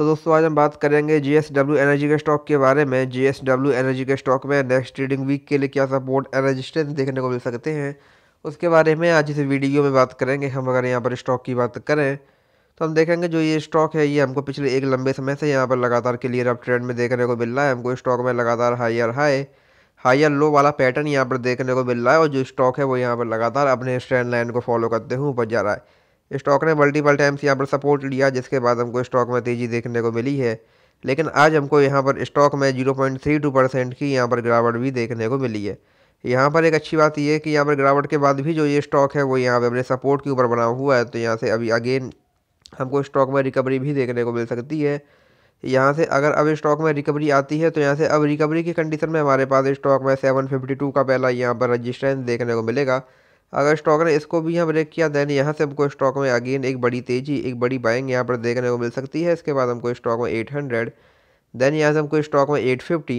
तो दोस्तों आज हम बात करेंगे जी एस डब्ल्यू एनर्जी के स्टॉक के बारे में जी एस डब्ल्यू एनर्जी के स्टॉक में नेक्स्ट ट्रेडिंग वीक के लिए क्या सपोर्ट एंड देखने को मिल सकते हैं उसके बारे में आज इस वीडियो में बात करेंगे हम अगर यहाँ पर स्टॉक की बात करें तो हम देखेंगे जो ये स्टॉक है ये हमको पिछले एक लंबे समय से यहाँ पर लगातार क्लियर अप ट्रेंड में देखने को मिल रहा है हमको स्टॉक में लगातार हायर हाई हायर लो वाला पैटर्न यहाँ पर देखने को मिल रहा है और जो स्टॉक है वो यहाँ पर लगातार अपने स्टैंड लाइन को फॉलो करते हुए ऊपर जा रहा है स्टॉक ने मल्टीपल टाइम्स यहाँ पर सपोर्ट लिया जिसके बाद हमको स्टॉक में तेज़ी देखने को मिली है लेकिन आज हमको यहाँ पर स्टॉक में जीरो परसेंट की यहाँ पर गिरावट भी देखने को मिली है यहाँ पर एक अच्छी बात यह है कि यहाँ पर गिरावट के बाद भी जो ये स्टॉक है वो यहाँ पर अपने सपोर्ट के ऊपर बना हुआ है तो यहाँ से अभी अगेन हमको स्टॉक में रिकवरी भी देखने को मिल सकती है यहाँ से अगर अब स्टॉक में रिकवरी आती है तो यहाँ से अब रिकवरी की कंडीशन में हमारे पास स्टॉक में 752 का पहला यहाँ पर रजिस्ट्रेंस देखने को मिलेगा अगर स्टॉक ने इसको भी यहाँ ब्रेक किया देन यहाँ से हमको स्टॉक में अगेन एक बड़ी तेज़ी एक बड़ी बाइंग यहाँ पर देखने को मिल सकती है इसके बाद हमको स्टॉक में एट हंड्रेड देन यहाँ से हमको स्टॉक में एट फिफ्टी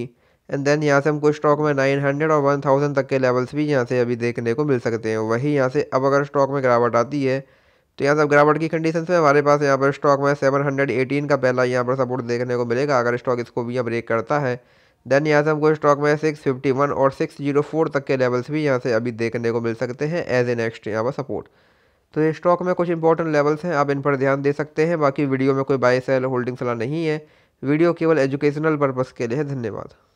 एंड देन यहाँ से हमको स्टॉक में नाइन हंड्रेड और वन थाउजेंड तक के लेवल्स भी यहाँ से अभी देखने को मिल सकते हैं वहीं यहाँ से अब अगर स्टॉक में गिरावट आती है तो यहाँ से गिरावट की कंडीशन में हमारे पास यहाँ पर स्टॉक में सेवन हंड्रेड एटीन का पहला यहाँ पर सपोर्ट देखने को मिलेगा अगर स्टॉक इसको भी यहाँ ब्रेक करता है देन यहाँ से हमको स्टॉक में सिक्स फिफ्टी वन और सिक्स जीरो फोर तक के लेवल्स भी यहाँ से अभी देखने को मिल सकते हैं एज ए नेक्स्ट यहाँ पर सपोर्ट तो ये स्टॉक में कुछ इंपॉर्टेंट लेवल्स हैं आप इन पर ध्यान दे सकते हैं बाकी वीडियो में कोई बाय सेल होल्डिंग सलाह नहीं है वीडियो केवल एजुकेशनल पर्पज़ के लिए है धन्यवाद